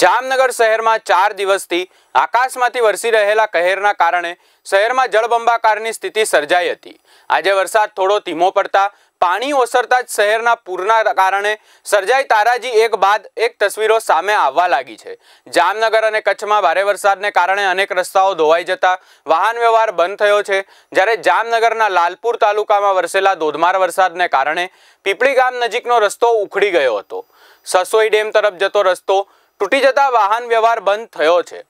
જામનગર શહેરમાં ચાર દિવસથી આકાશમાંથી વરસી રહેલા કહેરના કારણે શહેરમાં જળબંબાકારની સ્થિતિ સર્જાઈ હતી આજે વરસાદ થોડો ધીમો પડતા પાણી ઓસરતા જ શહેરના પૂરના કારણે સર્જાઈ તારાજી એક બાદ એક તસવીરો સામે આવવા લાગી છે જામનગર અને કચ્છમાં ભારે વરસાદને કારણે અનેક રસ્તાઓ ધોવાઈ જતા વાહન વ્યવહાર બંધ થયો છે જ્યારે જામનગરના લાલપુર તાલુકામાં વરસેલા ધોધમાર વરસાદને કારણે પીપળી ગામ નજીકનો રસ્તો ઉખડી ગયો હતો સસોઈ ડેમ તરફ જતો રસ્તો તૂટી જતા વાહન વ્યવહાર બંધ થયો છે